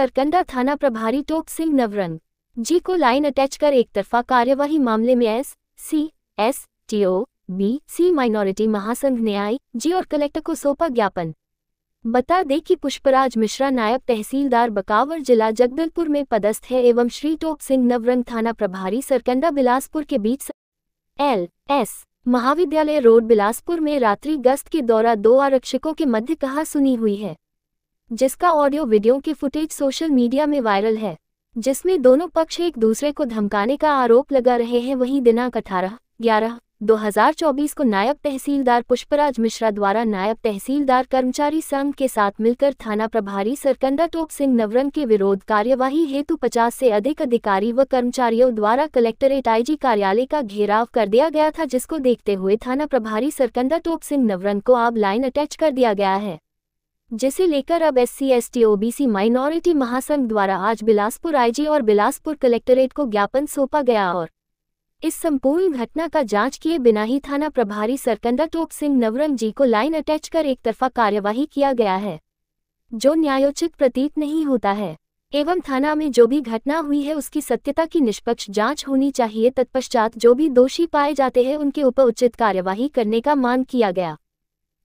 सरकंडा थाना प्रभारी टोक सिंह नवरंग जी को लाइन अटैच कर एक तरफा कार्यवाही मामले में S C S T O B C minority महासंघ न्याय जी और कलेक्टर को सौंपा ज्ञापन बता दें कि पुष्पराज मिश्रा नायब तहसीलदार बकावर जिला जगदलपुर में पदस्थ है एवं श्री टोक सिंह नवरंग थाना प्रभारी सरकंडा बिलासपुर के बीच एल एस महाविद्यालय रोड बिलासपुर में रात्रि गश्त के दौरान दो आरक्षकों के मध्य कहा सुनी हुई है जिसका ऑडियो वीडियो की फुटेज सोशल मीडिया में वायरल है जिसमें दोनों पक्ष एक दूसरे को धमकाने का आरोप लगा रहे हैं वहीं दिनांक अठारह ग्यारह 2024 को नायब तहसीलदार पुष्पराज मिश्रा द्वारा नायब तहसीलदार कर्मचारी संघ के साथ मिलकर थाना प्रभारी सरकंडा टोप सिंह नवरन के विरोध कार्यवाही हेतु 50 से अधिक अधिकारी व कर्मचारियों द्वारा कलेक्टरेट आईजी कार्यालय का घेराव कर दिया गया था जिसको देखते हुए थाना प्रभारी सरकंडा टोप सिंह नवरन को आब लाइन अटैच कर दिया गया है जिसे लेकर अब S C S T OBC minority महासंघ द्वारा आज बिलासपुर आईजी और बिलासपुर कलेक्टरेट को ज्ञापन सौंपा गया और इस संपूर्ण घटना का जांच किए बिना ही थाना प्रभारी सरकंडा टोप सिंह नवरंग जी को लाइन अटैच कर एक तरफा कार्यवाही किया गया है जो न्यायोचित प्रतीत नहीं होता है एवं थाना में जो भी घटना हुई है उसकी सत्यता की निष्पक्ष जांच होनी चाहिए तत्पश्चात जो भी दोषी पाए जाते हैं उनके ऊपर उचित कार्यवाही करने का मांग किया गया